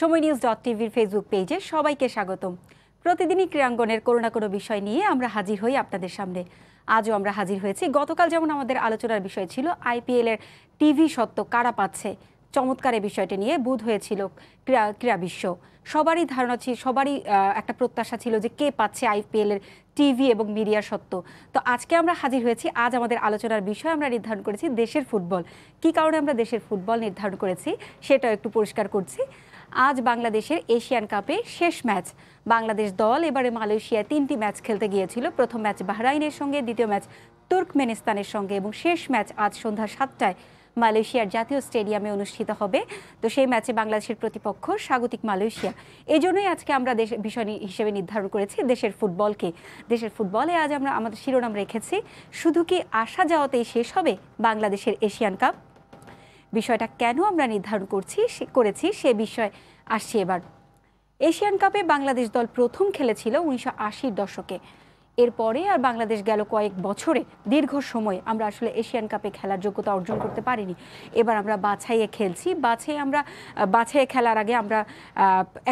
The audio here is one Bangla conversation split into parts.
সময় নিউজ ডট টিভির ফেসবুক পেজে সবাইকে স্বাগতম প্রতিদিনই ক্রীড়াঙ্গনের কোনো না কোনো বিষয় নিয়ে আমরা হাজির হই আপনাদের সামনে আজও আমরা হাজির হয়েছি গতকাল যেমন আমাদের আলোচনার বিষয় ছিল আইপিএলের টিভি সত্ত্ব কারা পাচ্ছে চমৎকার এই বিষয়টি নিয়ে বুধ হয়েছিল ক্রীড়া ক্রীড়া বিশ্ব সবারই ধারণা ছিল সবারই একটা প্রত্যাশা ছিল যে কে পাচ্ছে আইপিএলের টিভি এবং মিডিয়া সত্য তো আজকে আমরা হাজির হয়েছি আজ আমাদের আলোচনার বিষয় আমরা নির্ধারণ করেছি দেশের ফুটবল কি কারণে আমরা দেশের ফুটবল নির্ধারণ করেছি সেটাও একটু পরিষ্কার করছি আজ বাংলাদেশের এশিয়ান কাপে শেষ ম্যাচ বাংলাদেশ দল এবারে মালয়েশিয়া তিনটি ম্যাচ খেলতে গিয়েছিল প্রথম ম্যাচ বাহরাইনের সঙ্গে দ্বিতীয় ম্যাচ তুর্কমেনিস্তানের সঙ্গে এবং শেষ ম্যাচ আজ সন্ধ্যা সাতটায় মালয়েশিয়ার জাতীয় স্টেডিয়ামে অনুষ্ঠিত হবে তো সেই ম্যাচে বাংলাদেশের প্রতিপক্ষ স্বাগতিক মালয়েশিয়া এই জন্যই আজকে আমরা দেশ বিষয় হিসেবে নির্ধারণ করেছি দেশের ফুটবলকে দেশের ফুটবলে আজ আমরা আমাদের শিরোনাম রেখেছি শুধু কি আসা যাওয়াতেই শেষ হবে বাংলাদেশের এশিয়ান কাপ বিষয়টা কেন আমরা নির্ধারণ করছি করেছি সে বিষয়ে আসছি এবার এশিয়ান কাপে বাংলাদেশ দল প্রথম খেলেছিল উনিশশো দশকে এরপরে আর বাংলাদেশ গেল কয়েক বছরে দীর্ঘ সময় আমরা আসলে এশিয়ান কাপে খেলার যোগ্যতা অর্জন করতে পারিনি এবার আমরা বাছাইয়ে খেলছি বাছাই আমরা বাছাইয়ে খেলার আগে আমরা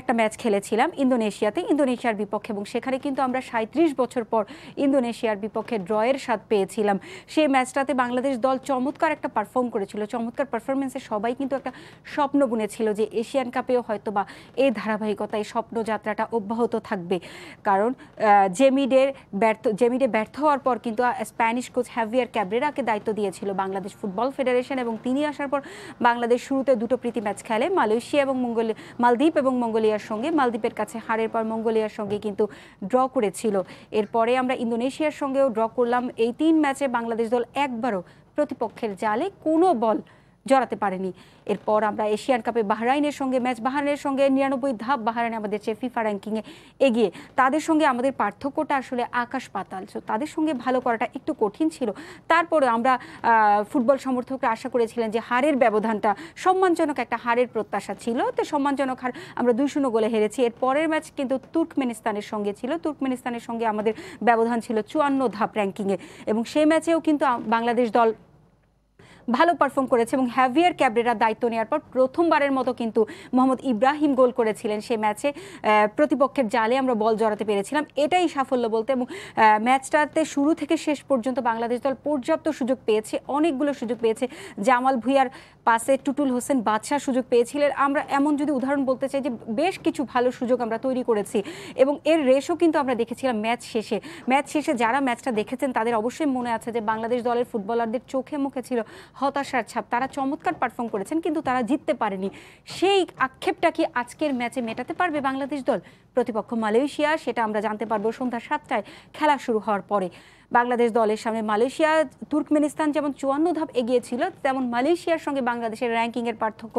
একটা ম্যাচ খেলেছিলাম ইন্দোনেশিয়াতে ইন্দোনেশিয়ার বিপক্ষে এবং সেখানে কিন্তু আমরা সাঁত্রিশ বছর পর ইন্দোনেশিয়ার বিপক্ষে ড্রয়ের স্বাদ পেয়েছিলাম সেই ম্যাচটাতে বাংলাদেশ দল চমৎকার একটা পারফর্ম করেছিল চমৎকার পারফরমেন্সে সবাই কিন্তু একটা স্বপ্ন বুনেছিল যে এশিয়ান কাপেও হয়তো বা এই ধারাবাহিকতায় স্বপ্নযাত্রাটা অব্যাহত থাকবে কারণ জেমিডের ব্যর্থ জেমিডে ব্যর্থ হওয়ার পর কিন্তু স্প্যানিশ কোচ হ্যাভিয়ার ক্যাবরেরাকে দায়িত্ব দিয়েছিল বাংলাদেশ ফুটবল ফেডারেশন এবং তিনি আসার পর বাংলাদেশ শুরুতে দুটো প্রীতি ম্যাচ খেলে মালয়েশিয়া এবং মঙ্গল মালদ্বীপ এবং মঙ্গোলিয়ার সঙ্গে মালদ্বীপের কাছে হারের পর মঙ্গোলিয়ার সঙ্গে কিন্তু ড্র করেছিল এরপরে আমরা ইন্দোনেশিয়ার সঙ্গেও ড্র করলাম এই তিন ম্যাচে বাংলাদেশ দল একবারও প্রতিপক্ষের জালে কোনো বল জড়াতে পারেনি এরপর আমরা এশিয়ান কাপে বাহরাইনের সঙ্গে ম্যাচ বাহরাইনের সঙ্গে নিরানব্বই ধাপ বাহরাইন আমাদের চেয়ে ফিফা র্যাঙ্কিংয়ে এগিয়ে তাদের সঙ্গে আমাদের পার্থক্যটা আসলে আকাশ পাতাল সো তাদের সঙ্গে ভালো করাটা একটু কঠিন ছিল তারপরে আমরা ফুটবল সমর্থকরা আশা করেছিলেন যে হারের ব্যবধানটা সম্মানজনক একটা হারের প্রত্যাশা ছিল তো সম্মানজনক হার আমরা দুই শূন্য গোলে হেরেছি এর পরের ম্যাচ কিন্তু তুর্কমেনিস্তানের সঙ্গে ছিল তুর্কমেনিস্তানের সঙ্গে আমাদের ব্যবধান ছিল চুয়ান্ন ধাপ র্যাঙ্কিংয়ে এবং সেই ম্যাচেও কিন্তু বাংলাদেশ দল ভালো পারফর্ম করেছে এবং হ্যাভিয়ার ক্যাবরেরা দায়িত্ব নেওয়ার পর প্রথমবারের মতো কিন্তু মোহাম্মদ ইব্রাহিম গোল করেছিলেন সেই ম্যাচে প্রতিপক্ষের জালে আমরা বল জড়াতে পেরেছিলাম এটাই সাফল্য বলতে এবং ম্যাচটাতে শুরু থেকে শেষ পর্যন্ত বাংলাদেশ দল পর্যাপ্ত সুযোগ পেয়েছে অনেকগুলো সুযোগ পেয়েছে জামাল ভুইয়ার পাশে টুটুল হোসেন বাদশাহ সুযোগ পেয়েছিলেন আমরা এমন যদি উদাহরণ বলতে চাই যে বেশ কিছু ভালো সুযোগ আমরা তৈরি করেছি এবং এর রেশও কিন্তু আমরা দেখেছিলাম ম্যাচ শেষে ম্যাচ শেষে যারা ম্যাচটা দেখেছেন তাদের অবশ্যই মনে আছে যে বাংলাদেশ দলের ফুটবলারদের চোখে মুখে ছিল হতাশার ছাপ তারা চমৎকার পারফর্ম করেছেন কিন্তু তারা জিততে পারেনি সেই আক্ষেপটা কি আজকের ম্যাচে মেটাতে পারবে বাংলাদেশ দল প্রতিপক্ষ মালয়েশিয়া সেটা আমরা জানতে পারবো সন্ধ্যা সাতটায় খেলা শুরু হওয়ার পরে বাংলাদেশ দলের সামনে মালয়েশিয়া তুর্কমেনিস্তান যেমন চুয়ান্ন ধাপ এগিয়েছিল তেমন মালয়েশিয়ার সঙ্গে বাংলাদেশের র্যাঙ্কিংয়ের পার্থক্য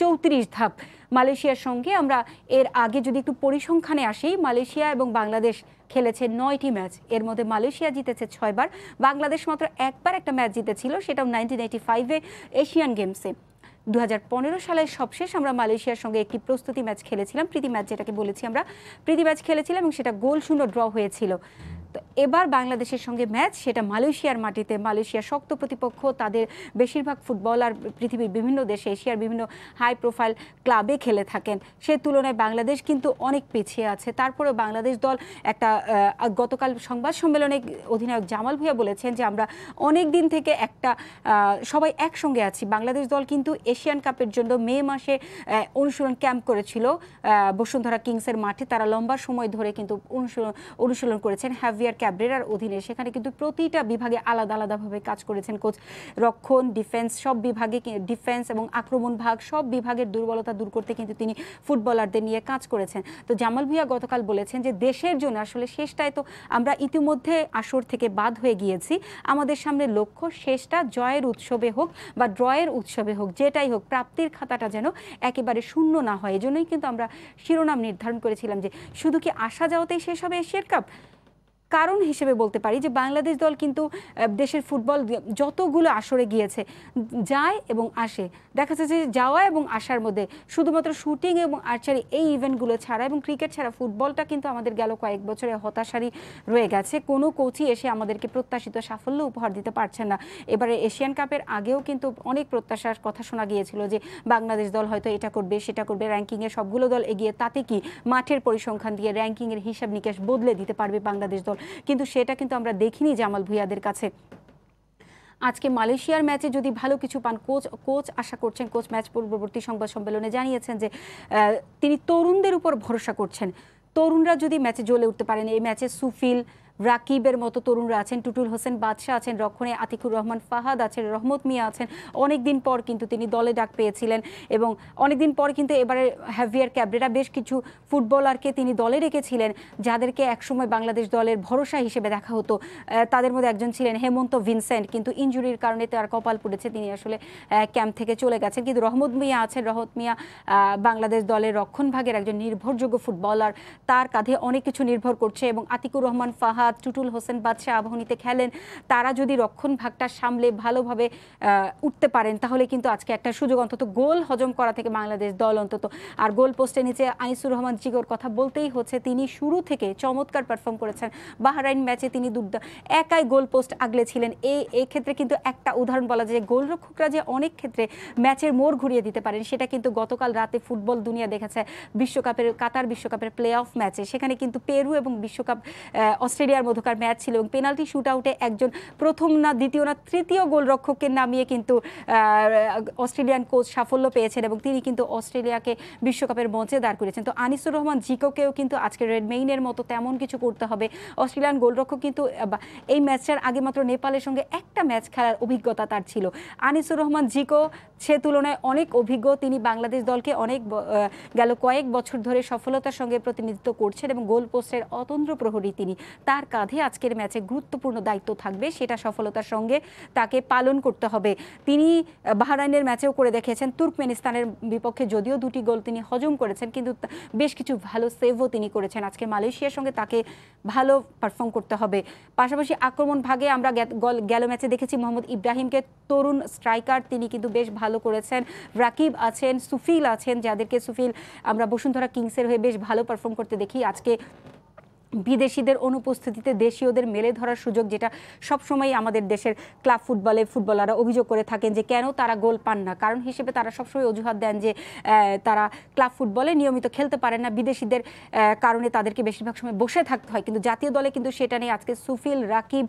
চৌত্রিশ ধাপ মালয়েশিয়ার সঙ্গে আমরা এর আগে যদি একটু পরিসংখ্যানে আসি মালয়েশিয়া এবং বাংলাদেশ খেলেছে নয়টি ম্যাচ এর মধ্যে মালয়েশিয়া জিতেছে ছয়বার বাংলাদেশ মাত্র একবার একটা ম্যাচ জিতেছিল সেটাও নাইনটিন এইটি ফাইভে এশিয়ান গেমসে দু সালের সবশেষ আমরা মালয়েশিয়ার সঙ্গে একটি প্রস্তুতি ম্যাচ খেলেছিলাম প্রীতি ম্যাচ যেটাকে বলেছি আমরা প্রীতি ম্যাচ খেলেছিলাম এবং সেটা গোল শূন্য ড্র হয়েছিল তো এবার বাংলাদেশের সঙ্গে ম্যাচ সেটা মালয়েশিয়ার মাটিতে মালয়েশিয়া শক্ত প্রতিপক্ষ তাদের বেশিরভাগ ফুটবলার পৃথিবীর বিভিন্ন দেশে এশিয়ার বিভিন্ন হাই প্রোফাইল ক্লাবে খেলে থাকেন সে তুলনায় বাংলাদেশ কিন্তু অনেক পিছিয়ে আছে তারপরে বাংলাদেশ দল একটা গতকাল সংবাদ সম্মেলনে অধিনায়ক জামাল ভুয়া বলেছেন যে আমরা অনেক দিন থেকে একটা সবাই একসঙ্গে আছি বাংলাদেশ দল কিন্তু এশিয়ান কাপের জন্য মে মাসে অনুশীলন ক্যাম্প করেছিল বসুন্ধরা কিংসের মাঠে তারা লম্বা সময় ধরে কিন্তু অনুশীলন অনুশীলন করেছেন হ্যাভ জাভিয়ার ক্যাবরেরার অধীনে সেখানে কিন্তু প্রতিটা বিভাগে আলাদা আলাদাভাবে কাজ করেছেন কোচ রক্ষণ ডিফেন্স সব বিভাগে ডিফেন্স এবং আক্রমণ ভাগ সব বিভাগের দুর্বলতা দূর করতে কিন্তু তিনি ফুটবলারদের নিয়ে কাজ করেছেন তো জামাল ভুইয়া গতকাল বলেছেন যে দেশের জন্য আসলে শেষটায় তো আমরা ইতিমধ্যে আসর থেকে বাদ হয়ে গিয়েছি আমাদের সামনে লক্ষ্য শেষটা জয়ের উৎসবে হোক বা ড্রয়ের উৎসবে হোক যেটাই হোক প্রাপ্তির খাতাটা যেন একেবারে শূন্য না হয় এজন্যই কিন্তু আমরা শিরোনাম নির্ধারণ করেছিলাম যে শুধু কি আসা যাওয়াতেই শেষ হবে এশিয়ার কাপ কারণ হিসেবে বলতে পারি যে বাংলাদেশ দল কিন্তু দেশের ফুটবল যতগুলো আসরে গিয়েছে যায় এবং আসে দেখা যাচ্ছে যে যাওয়া এবং আসার মধ্যে শুধুমাত্র শুটিং এবং আর্চারি এই ইভেন্টগুলো ছাড়া এবং ক্রিকেট ছাড়া ফুটবলটা কিন্তু আমাদের গেল কয়েক বছরে হতাশারই রয়ে গেছে কোনো কোচই এসে আমাদেরকে প্রত্যাশিত সাফল্য উপহার দিতে পারছেন না এবারে এশিয়ান কাপের আগেও কিন্তু অনেক প্রত্যাশার কথা শোনা গিয়েছিল যে বাংলাদেশ দল হয়তো এটা করবে সেটা করবে র্যাঙ্কিংয়ে সবগুলো দল এগিয়ে তাতে কি মাঠের পরিসংখ্যান দিয়ে র্যাঙ্কিংয়ের হিসাব নিকাশ বদলে দিতে পারবে বাংলাদেশ দল কিন্তু সেটা কিন্তু আমরা দেখিনি জামাল ভুইয়াদের কাছে আজকে মালয়েশিয়ার ম্যাচে যদি ভালো কিছু পান কোচ কোচ আশা করছেন কোচ ম্যাচ পূর্ববর্তী সংবাদ সম্মেলনে জানিয়েছেন যে তিনি তরুণদের উপর ভরসা করছেন তরুণরা যদি ম্যাচে জ্বলে উঠতে পারেন এই ম্যাচে সুফিল রাকিবের মতো তরুণরা আছেন টুটুল হোসেন বাদশাহ আছেন রক্ষণে আতিকুর রহমান ফাহাদ আছেন রহমত মিয়া আছেন অনেক দিন পর কিন্তু তিনি দলে ডাক পেয়েছিলেন এবং অনেক দিন পর কিন্তু এবারে হ্যাভিয়ার ক্যাবরেরা বেশ কিছু ফুটবলারকে তিনি দলে রেখেছিলেন যাদেরকে একসময় বাংলাদেশ দলের ভরসা হিসেবে দেখা হতো তাদের মধ্যে একজন ছিলেন হেমন্ত ভিনসেন্ট কিন্তু ইঞ্জুরির কারণে তার কপাল পড়েছে তিনি আসলে ক্যাম্প থেকে চলে গেছেন কিন্তু রহমত মিয়া আছেন রহমত মিয়া বাংলাদেশ দলের রক্ষণভাগের একজন নির্ভরযোগ্য ফুটবলার তার কাঁধে অনেক কিছু নির্ভর করছে এবং আতিকুর রহমান ফাহাদ বাদ টুটুল হোসেন বাদশাহ আবাহনীতে খেলেন তারা যদি রক্ষণ ভাগটা সামলে ভালোভাবে উঠতে পারেন তাহলে কিন্তু আজকে একটা সুযোগ অন্তত গোল হজম করা থেকে বাংলাদেশ দল অন্তত আর গোল পোস্টে নিচে আইসুর রহমান জিগোর কথা বলতেই হচ্ছে তিনি শুরু থেকে চমৎকার পারফর্ম করেছেন বাহরাইন ম্যাচে তিনি দুর্দা একাই গোল পোস্ট আগলে ছিলেন এই ক্ষেত্রে কিন্তু একটা উদাহরণ বলা যায় যে গোলরক্ষকরা যে অনেক ক্ষেত্রে ম্যাচের মোড় ঘুরিয়ে দিতে পারেন সেটা কিন্তু গতকাল রাতে ফুটবল দুনিয়া দেখেছে বিশ্বকাপের কাতার বিশ্বকাপের প্লে অফ ম্যাচে সেখানে কিন্তু পেরু এবং বিশ্বকাপ অস্ট্রেলিয়ার অস্ট্রেলিয়ার মধ্যকার ম্যাচ ছিল এবং পেনাল্টি শুট আউটে একজন প্রথম না দ্বিতীয় না তৃতীয় গোলরক্ষককে নামিয়ে কিন্তু অস্ট্রেলিয়ান কোচ সাফল্য পেয়েছেন এবং তিনি কিন্তু অস্ট্রেলিয়াকে বিশ্বকাপের মঞ্চে দাঁড় করেছেন তো আনিসুর রহমান জিকোকেও কিন্তু আজকে রেডমেইনের মতো তেমন কিছু করতে হবে অস্ট্রেলিয়ান গোলরক্ষক কিন্তু এই ম্যাচটার আগে মাত্র নেপালের সঙ্গে একটা ম্যাচ খেলার অভিজ্ঞতা তার ছিল আনিসুর রহমান জিকো সে তুলনায় অনেক অভিজ্ঞ তিনি বাংলাদেশ দলকে অনেক গেল কয়েক বছর ধরে সফলতার সঙ্গে প্রতিনিধিত্ব করছেন এবং গোল পোস্টের অতন্ত্র প্রহরী তিনি তার কাঁধে আজকের ম্যাচে গুরুত্বপূর্ণ দায়িত্ব থাকবে সেটা সফলতার সঙ্গে তাকে পালন করতে হবে তিনি বাহরাইনের ম্যাচেও করে দেখেছেন তুর্কমেনিস্তানের বিপক্ষে যদিও দুটি গোল তিনি হজম করেছেন কিন্তু বেশ কিছু ভালো সেভও তিনি করেছেন আজকে মালয়েশিয়ার সঙ্গে তাকে ভালো পারফর্ম করতে হবে পাশাপাশি আক্রমণ ভাগে আমরা গেল ম্যাচে দেখেছি মোহাম্মদ ইব্রাহিমকে তরুণ স্ট্রাইকার তিনি কিন্তু বেশ ভালো ভালো করেছেন রাকিব আছেন সুফিল আছেন যাদেরকে সুফিল আমরা বসুন্ধরা কিংসের হয়ে বেশ ভালো পারফর্ম করতে দেখি আজকে বিদেশিদের অনুপস্থিতিতে দেশীয়দের মেলে ধরার সুযোগ যেটা সবসময় আমাদের দেশের ক্লাব ফুটবলে ফুটবলাররা অভিযোগ করে থাকেন যে কেন তারা গোল পান না কারণ হিসেবে তারা সবসময় অজুহাত দেন যে তারা ক্লাব ফুটবলে নিয়মিত খেলতে পারেন না বিদেশিদের কারণে তাদেরকে বেশিরভাগ সময় বসে থাকতে হয় কিন্তু জাতীয় দলে কিন্তু সেটা নেই আজকে সুফিল রাকিব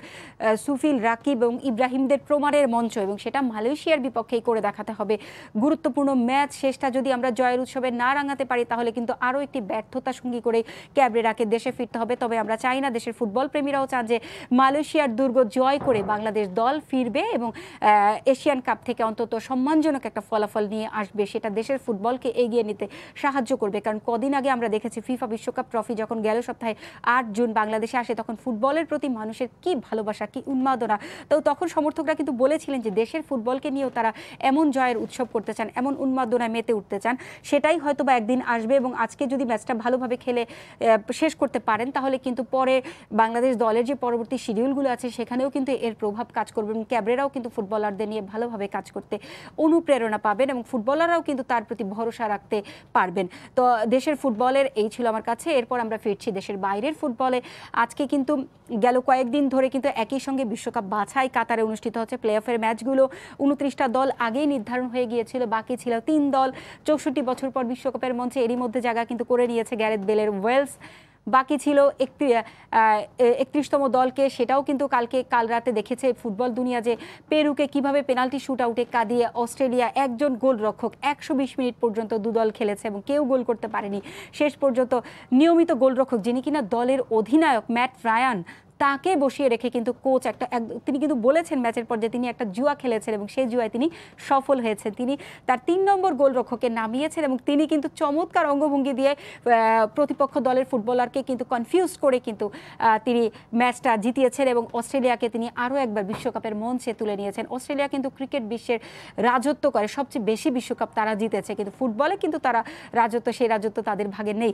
সুফিল রাকিব এবং ইব্রাহিমদের প্রমাণের মঞ্চ এবং সেটা মালয়েশিয়ার বিপক্ষেই করে দেখাতে হবে গুরুত্বপূর্ণ ম্যাচ শেষটা যদি আমরা জয়ের উৎসবে না রাঙাতে পারি তাহলে কিন্তু আরও একটি ব্যর্থতা সঙ্গী করে ক্যাবরেরাকে দেশে ফিরতে হবে হবে তবে আমরা চাই না দেশের ফুটবল প্রেমীরাও চান যে মালয়েশিয়ার দুর্গ জয় করে বাংলাদেশ দল ফিরবে এবং এশিয়ান কাপ থেকে অন্তত সম্মানজনক একটা ফলাফল নিয়ে আসবে সেটা দেশের ফুটবলকে এগিয়ে নিতে সাহায্য করবে কারণ কদিন আগে আমরা দেখেছি ফিফা বিশ্বকাপ ট্রফি যখন গেল সপ্তাহে আট জুন বাংলাদেশে আসে তখন ফুটবলের প্রতি মানুষের কি ভালোবাসা কি উন্মাদনা তো তখন সমর্থকরা কিন্তু বলেছিলেন যে দেশের ফুটবলকে নিয়েও তারা এমন জয়ের উৎসব করতে চান এমন উন্মাদনায় মেতে উঠতে চান সেটাই হয়তো বা একদিন আসবে এবং আজকে যদি ম্যাচটা ভালোভাবে খেলে শেষ করতে পারেন তাহলে কিন্তু পরে বাংলাদেশ দলের যে পরবর্তী শিডিউলগুলো আছে সেখানেও কিন্তু এর প্রভাব কাজ করবে এবং ক্যাবরেরাও কিন্তু ফুটবলারদের নিয়ে ভালোভাবে কাজ করতে অনুপ্রেরণা পাবেন এবং ফুটবলাররাও কিন্তু তার প্রতি ভরসা রাখতে পারবেন তো দেশের ফুটবলের এই ছিল আমার কাছে এরপর আমরা ফিরছি দেশের বাইরের ফুটবলে আজকে কিন্তু গেল কয়েকদিন ধরে কিন্তু একই সঙ্গে বিশ্বকাপ বাছাই কাতারে অনুষ্ঠিত হচ্ছে প্লে অফের ম্যাচগুলো উনত্রিশটা দল আগেই নির্ধারণ হয়ে গিয়েছিল বাকি ছিল তিন দল চৌষট্টি বছর পর বিশ্বকাপের মঞ্চে এরই মধ্যে জায়গা কিন্তু করে নিয়েছে গ্যারেথ বেলের ওয়েলস বাকি ছিল একত্রিশতম দলকে সেটাও কিন্তু কালকে কাল রাতে দেখেছে ফুটবল দুনিয়া যে পেরুকে কিভাবে পেনাল্টি শুট আউটে কাঁদিয়ে অস্ট্রেলিয়া একজন গোলরক্ষক একশো বিশ মিনিট পর্যন্ত দুদল খেলেছে এবং কেউ গোল করতে পারেনি শেষ পর্যন্ত নিয়মিত গোলরক্ষক যিনি কিনা দলের অধিনায়ক ম্যাট রায়ান তাকে বসিয়ে রেখে কিন্তু কোচ একটা তিনি কিন্তু বলেছেন ম্যাচের পর যে তিনি একটা জুয়া খেলেছেন এবং সেই জুয়ায় তিনি সফল হয়েছেন তিনি তার তিন নম্বর গোলরক্ষককে নামিয়েছেন এবং তিনি কিন্তু চমৎকার অঙ্গভঙ্গি দিয়ে প্রতিপক্ষ দলের ফুটবলারকে কিন্তু কনফিউজ করে কিন্তু তিনি ম্যাচটা জিতিয়েছেন এবং অস্ট্রেলিয়াকে তিনি আরও একবার বিশ্বকাপের মঞ্চে তুলে নিয়েছেন অস্ট্রেলিয়া কিন্তু ক্রিকেট বিশ্বের রাজত্ব করে সবচেয়ে বেশি বিশ্বকাপ তারা জিতেছে কিন্তু ফুটবলে কিন্তু তারা রাজত্ব সেই রাজত্ব তাদের ভাগে নেই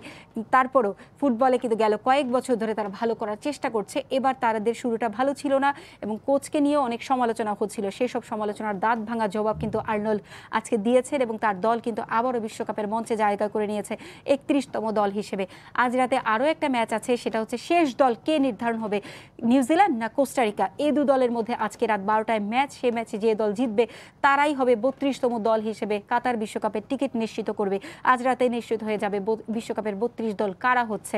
তারপরও ফুটবলে কিন্তু গেল কয়েক বছর ধরে তারা ভালো করার চেষ্টা করছে এবার তাদের শুরুটা ভালো ছিল না এবং কোচকে নিয়ে অনেক সমালোচনা হচ্ছিল সেসব সমালোচনার দাঁত ভাঙা জবাব কিন্তু আর্নল আজকে দিয়েছেন এবং তার দল কিন্তু আবারও বিশ্বকাপের মঞ্চে জায়গা করে নিয়েছে একত্রিশতম দল হিসেবে আজ রাতে আরও একটা ম্যাচ আছে সেটা হচ্ছে শেষ দল কে নির্ধারণ হবে নিউজিল্যান্ড না কোস্টারিকা এই দু দলের মধ্যে আজকে রাত বারোটায় ম্যাচ সে ম্যাচে যে দল জিতবে তারাই হবে বত্রিশতম দল হিসেবে কাতার বিশ্বকাপের টিকিট নিশ্চিত করবে আজ রাতে নিশ্চিত হয়ে যাবে বিশ্বকাপের বত্রিশ দল কারা হচ্ছে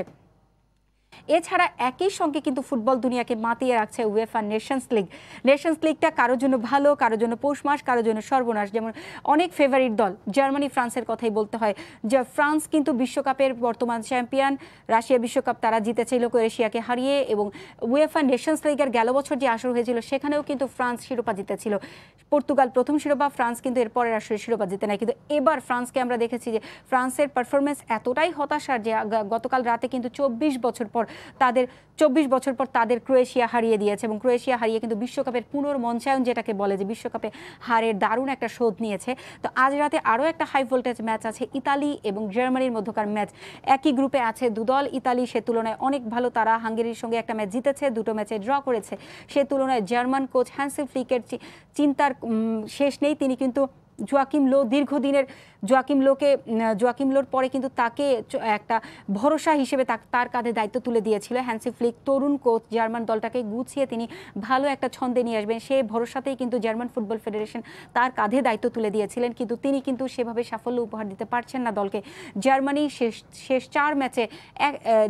এছাড়া একই সঙ্গে কিন্তু ফুটবল দুনিয়াকে মাতিয়ে রাখছে উয়েফা নেশনস লিগ নেশনস লিগটা কারোর জন্য ভালো কারোর জন্য পৌষ মাস কারোর জন্য সর্বনাশ যেমন অনেক ফেভারিট দল জার্মানি ফ্রান্সের কথাই বলতে হয় যা ফ্রান্স কিন্তু বিশ্বকাপের বর্তমান চ্যাম্পিয়ন রাশিয়া বিশ্বকাপ তারা জিতেছিল ক্রোয়েশিয়াকে হারিয়ে এবং উয়েফা নেশনস লিগের গেল বছর যে আসর হয়েছিল সেখানেও কিন্তু ফ্রান্স শিরোপা জিতেছিল পর্তুগাল প্রথম শিরোপা ফ্রান্স কিন্তু এরপরের আসরে শিরোপা জিতে নেয় কিন্তু এবার ফ্রান্সকে আমরা দেখেছি যে ফ্রান্সের পারফরমেন্স এতটাই হতাশার যে গতকাল রাতে কিন্তু চব্বিশ বছর পর পর তাদের চব্বিশ বছর পর তাদের ক্রোয়েশিয়া হারিয়ে দিয়েছে এবং ক্রোয়েশিয়া হারিয়ে কিন্তু বিশ্বকাপের পুনর্মঞ্চায়ন যেটাকে বলে যে বিশ্বকাপে হারের দারুণ একটা শোধ নিয়েছে তো আজ রাতে আরও একটা হাই ভোল্টেজ ম্যাচ আছে ইতালি এবং জার্মানির মধ্যকার ম্যাচ একই গ্রুপে আছে দুদল ইতালি সে তুলনায় অনেক ভালো তারা হাঙ্গেরির সঙ্গে একটা ম্যাচ জিতেছে দুটো ম্যাচে ড্র করেছে সে তুলনায় জার্মান কোচ হ্যান্সি ফ্লিকের চিন্তার শেষ নেই তিনি কিন্তু জোয়াকিম লো দীর্ঘদিনের জোয়াকিম লোকে জোয়াকিম লোর পরে কিন্তু তাকে একটা ভরসা হিসেবে তার কাঁধে দায়িত্ব তুলে দিয়েছিল হ্যান্সি ফ্লিক তরুণ কোচ জার্মান দলটাকে গুছিয়ে তিনি ভালো একটা ছন্দে নিয়ে আসবেন সেই ভরসাতেই কিন্তু জার্মান ফুটবল ফেডারেশন তার কাঁধে দায়িত্ব তুলে দিয়েছিলেন কিন্তু তিনি কিন্তু সেভাবে সাফল্য উপহার দিতে পারছেন না দলকে জার্মানি শেষ শেষ চার ম্যাচে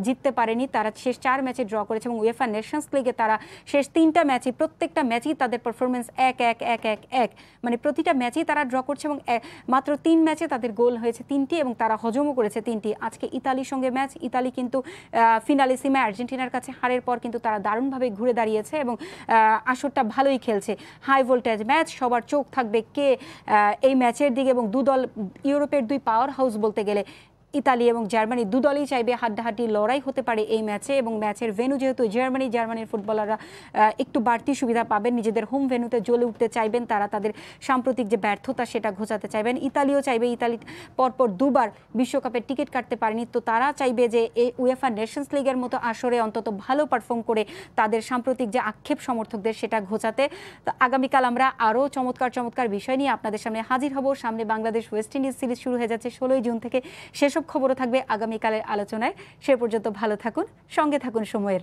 জিততে পারেনি তারা শেষ চার ম্যাচে ড্র করেছে এবং উয়েফা নেশনস লিগে তারা শেষ তিনটা ম্যাচে প্রত্যেকটা ম্যাচেই তাদের পারফরমেন্স এক এক এক এক এক মানে প্রতিটা ম্যাচেই তারা ড্র করছে এবং মাত্র তিন ম্যাচে তাদের গোল হয়েছে তিনটি এবং তারা হজমও করেছে তিনটি আজকে ইতালির সঙ্গে ম্যাচ ইতালি কিন্তু ফিনালিসিমে আর্জেন্টিনার কাছে হারের পর কিন্তু তারা দারুণভাবে ঘুরে দাঁড়িয়েছে এবং আসরটা ভালোই খেলছে হাই ভোল্টেজ ম্যাচ সবার চোখ থাকবে কে এই ম্যাচের দিকে এবং দু দল ইউরোপের দুই পাওয়ার হাউস বলতে গেলে ইতালি এবং জার্মানি দু দলই চাইবে হাড্ডাহাড্ডি লড়াই হতে পারে এই ম্যাচে এবং ম্যাচের ভেনু যেহেতু জার্মানি জার্মানির ফুটবলাররা একটু বাড়তি সুবিধা পাবেন নিজেদের হোম ভেনুতে জ্বলে উঠতে চাইবেন তারা তাদের সাম্প্রতিক যে ব্যর্থতা সেটা ঘোচাতে চাইবেন ইতালিও চাইবে ইতালি পরপর দুবার বিশ্বকাপের টিকিট কাটতে পারেনি তো তারা চাইবে যে এই উয়েফা নেশনস লিগের মতো আসরে অন্তত ভালো পারফর্ম করে তাদের সাম্প্রতিক যে আক্ষেপ সমর্থকদের সেটা ঘোচাতে তো আগামীকাল আমরা আরও চমৎকার চমৎকার বিষয় নিয়ে আপনাদের সামনে হাজির হব সামনে বাংলাদেশ ওয়েস্ট ইন্ডিজ সিরিজ শুরু হয়ে যাচ্ছে ষোলোই জুন থেকে শেষ সব খবরও থাকবে আগামীকালের আলোচনায় সে পর্যন্ত ভালো থাকুন সঙ্গে থাকুন সময়ের